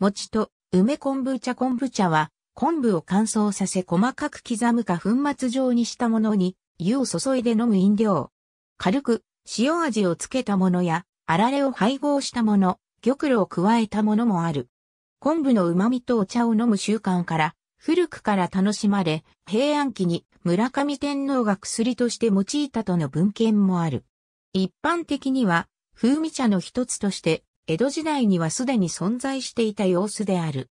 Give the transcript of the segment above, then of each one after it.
餅と梅昆布茶昆布茶は、昆布を乾燥させ細かく刻むか粉末状にしたものに、湯を注いで飲む飲料。軽く、塩味をつけたものや、あられを配合したもの、玉露を加えたものもある。昆布の旨味とお茶を飲む習慣から、古くから楽しまれ、平安期に村上天皇が薬として用いたとの文献もある。一般的には、風味茶の一つとして江戸時代にはすでに存在していた様子である。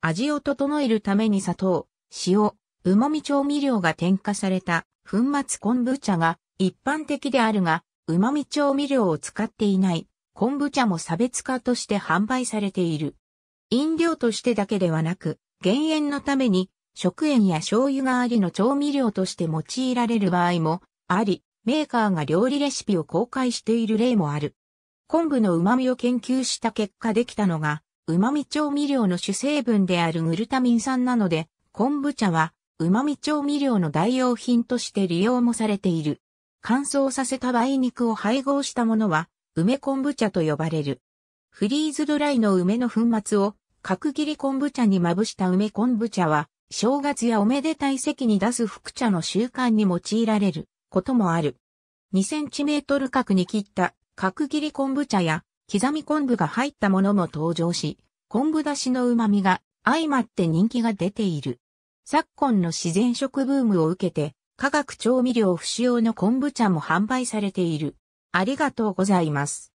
味を整えるために砂糖、塩、旨味調味料が添加された粉末昆布茶が一般的であるが、旨味調味料を使っていない昆布茶も差別化として販売されている。飲料としてだけではなく、減塩のために食塩や醤油がありの調味料として用いられる場合もあり、メーカーが料理レシピを公開している例もある。昆布の旨味を研究した結果できたのが、旨味調味料の主成分であるグルタミン酸なので、昆布茶は旨味調味料の代用品として利用もされている。乾燥させた梅肉を配合したものは、梅昆布茶と呼ばれる。フリーズドライの梅の粉末を角切り昆布茶にまぶした梅昆布茶は、正月やおめでたい席に出す副茶の習慣に用いられることもある。2センチメートル角に切った角切り昆布茶や刻み昆布が入ったものも登場し、昆布だしの旨味が相まって人気が出ている。昨今の自然食ブームを受けて、化学調味料不使用の昆布茶も販売されている。ありがとうございます。